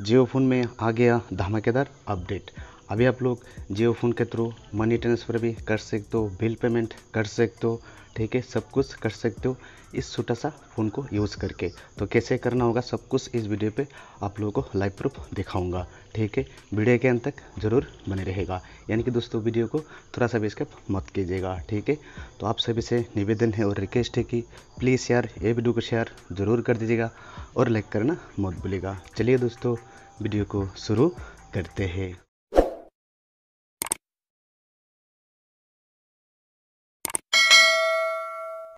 जियो phone में आ गया धमाकेदार अपडेट अभी आप लोग जियो फ़ोन के थ्रू मनी ट्रांसफ़र भी कर सकते हो बिल पेमेंट कर सकते हो ठीक है सब कुछ कर सकते हो इस छोटा सा फ़ोन को यूज़ करके तो कैसे करना होगा सब कुछ इस वीडियो पे आप लोगों को लाइव प्रूफ दिखाऊंगा ठीक है वीडियो के अंत तक ज़रूर बने रहेगा यानी कि दोस्तों वीडियो को थोड़ा सा भी स्किप मत कीजिएगा ठीक है तो आप सभी से निवेदन है और रिक्वेस्ट है कि प्लीज़ यार ये वीडियो को शेयर ज़रूर कर दीजिएगा और लाइक करना मत भूलेगा चलिए दोस्तों वीडियो को शुरू करते हैं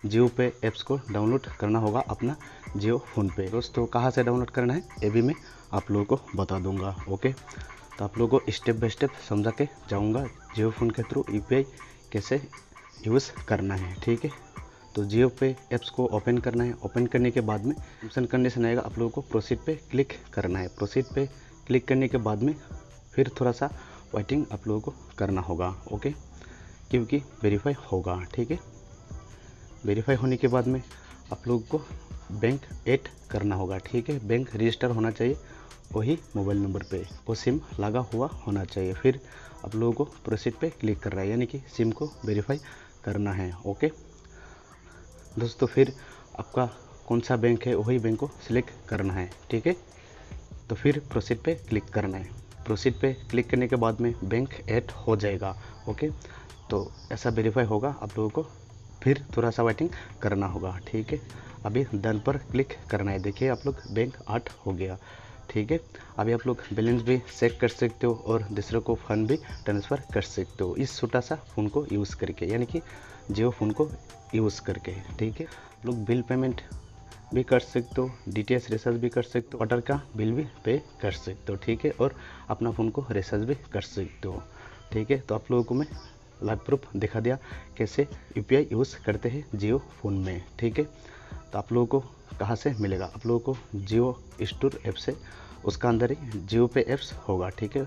जियो पे ऐप्स को डाउनलोड करना होगा अपना जियो फ़ोन पे दोस्तों कहाँ से डाउनलोड करना है ये भी मैं आप लोगों को बता दूंगा ओके तो आप लोगों को स्टेप बाय स्टेप समझा के जाऊँगा जियो फ़ोन के थ्रू यू कैसे यूज़ करना है ठीक है तो जियो पे ऐप्स को ओपन करना है ओपन करने के बाद में ऑप्शन कंडीशन आएगा आप लोगों को प्रोसीड पे क्लिक करना है प्रोसीड पे क्लिक करने के बाद में फिर थोड़ा सा वाइटिंग आप लोगों को करना होगा ओके क्योंकि वेरीफाई होगा ठीक है वेरीफाई होने के बाद में आप लोग को बैंक ऐड करना होगा ठीक है बैंक रजिस्टर होना चाहिए वही मोबाइल नंबर पे वो सिम लगा हुआ होना चाहिए फिर आप लोगों को प्रोसीड पे क्लिक कर रहा है यानी कि सिम को वेरीफाई करना है ओके दोस्तों फिर आपका कौन सा बैंक है वही बैंक को सिलेक्ट करना है ठीक है तो फिर प्रोसीड पे क्लिक करना है प्रोसीड पे क्लिक करने के बाद में बैंक ऐड हो जाएगा ओके तो ऐसा वेरीफाई होगा आप लोगों को फिर थोड़ा सा वेटिंग करना होगा ठीक है अभी डन पर क्लिक करना है देखिए आप लोग बैंक आठ हो गया ठीक है अभी आप लोग बैलेंस भी चेक कर सकते हो और दूसरों को फंड भी ट्रांसफ़र कर सकते हो इस छोटा सा फ़ोन को यूज़ करके यानी कि जियो फ़ोन को यूज़ करके ठीक है लोग बिल पेमेंट भी कर सकते हो डी टी रिसर्च भी कर सकते हो ऑर्डर का बिल भी पे कर सकते हो ठीक है और अपना फ़ोन को रिसर्च भी कर सकते हो ठीक है तो आप लोगों को मैं लाइव प्रूफ दिखा दिया कैसे यू यूज़ करते हैं जियो फ़ोन में ठीक है तो आप लोगों को कहाँ से मिलेगा आप लोगों को जियो स्टोर ऐप से उसका अंदर ही जियो पे ऐप्स होगा ठीक है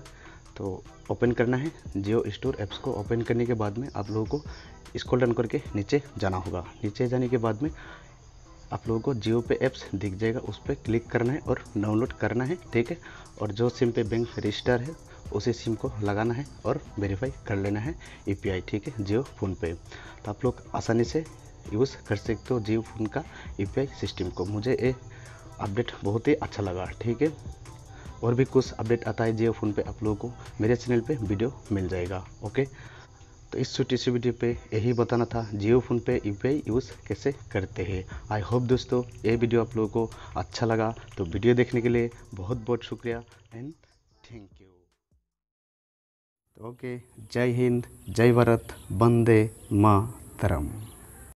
तो ओपन करना है जियो स्टोर ऐप्स को ओपन करने के बाद में आप लोगों को इसको डन करके नीचे जाना होगा नीचे जाने के बाद में आप लोगों को जियो पे ऐप्स दिख जाएगा उस पर क्लिक करना है और डाउनलोड करना है ठीक है और जो सिम पे बैंक रजिस्टर है उसी सिम को लगाना है और वेरीफाई कर लेना है यू ठीक है जियो फ़ोन पे तो आप लोग आसानी से यूज़ कर सकते हो जियो फ़ोन का यू सिस्टम को मुझे ये अपडेट बहुत ही अच्छा लगा ठीक है और भी कुछ अपडेट आता है जियो फ़ोन पे आप लोगों को मेरे चैनल पे वीडियो मिल जाएगा ओके तो इस छोटी सी वीडियो पे यही बताना था जियो फ़ोन पे यू यूज़ कैसे करते हैं आई होप दोस्तों ये वीडियो आप लोगों को अच्छा लगा तो वीडियो देखने के लिए बहुत बहुत शुक्रिया एंड थैंक यू ओके जय हिंद जय भारत बंदे मातरम